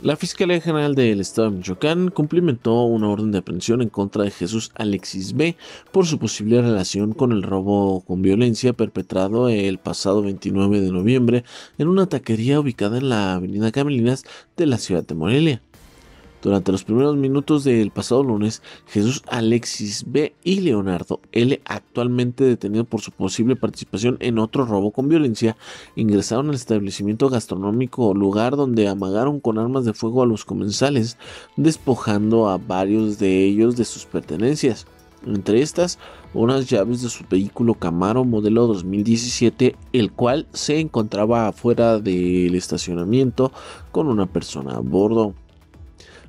La Fiscalía General del Estado de Michoacán cumplimentó una orden de aprehensión en contra de Jesús Alexis B por su posible relación con el robo con violencia perpetrado el pasado 29 de noviembre en una taquería ubicada en la avenida Camelinas de la ciudad de Morelia. Durante los primeros minutos del pasado lunes, Jesús Alexis B. y Leonardo L., actualmente detenido por su posible participación en otro robo con violencia, ingresaron al establecimiento gastronómico, lugar donde amagaron con armas de fuego a los comensales, despojando a varios de ellos de sus pertenencias. Entre estas, unas llaves de su vehículo Camaro modelo 2017, el cual se encontraba afuera del estacionamiento con una persona a bordo.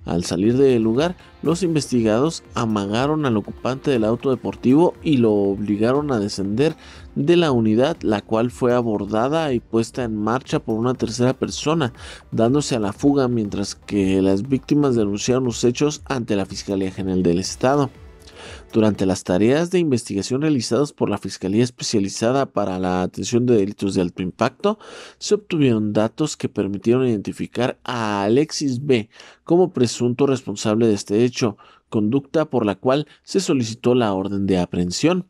Al salir del lugar, los investigados amagaron al ocupante del auto deportivo y lo obligaron a descender de la unidad, la cual fue abordada y puesta en marcha por una tercera persona, dándose a la fuga mientras que las víctimas denunciaron los hechos ante la Fiscalía General del Estado. Durante las tareas de investigación realizadas por la Fiscalía Especializada para la Atención de Delitos de Alto Impacto, se obtuvieron datos que permitieron identificar a Alexis B como presunto responsable de este hecho, conducta por la cual se solicitó la orden de aprehensión.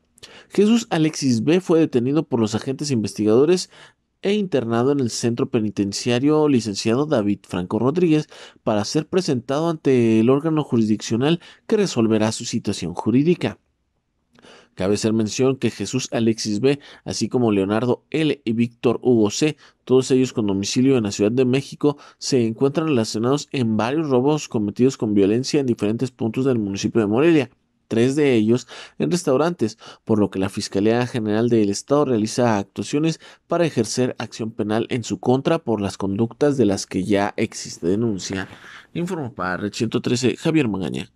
Jesús Alexis B fue detenido por los agentes investigadores e internado en el centro penitenciario licenciado David Franco Rodríguez para ser presentado ante el órgano jurisdiccional que resolverá su situación jurídica. Cabe ser mención que Jesús Alexis B., así como Leonardo L. y Víctor Hugo C., todos ellos con domicilio en la Ciudad de México, se encuentran relacionados en varios robos cometidos con violencia en diferentes puntos del municipio de Morelia tres de ellos en restaurantes, por lo que la Fiscalía General del Estado realiza actuaciones para ejercer acción penal en su contra por las conductas de las que ya existe denuncia. Informó para Red 113 Javier Magaña.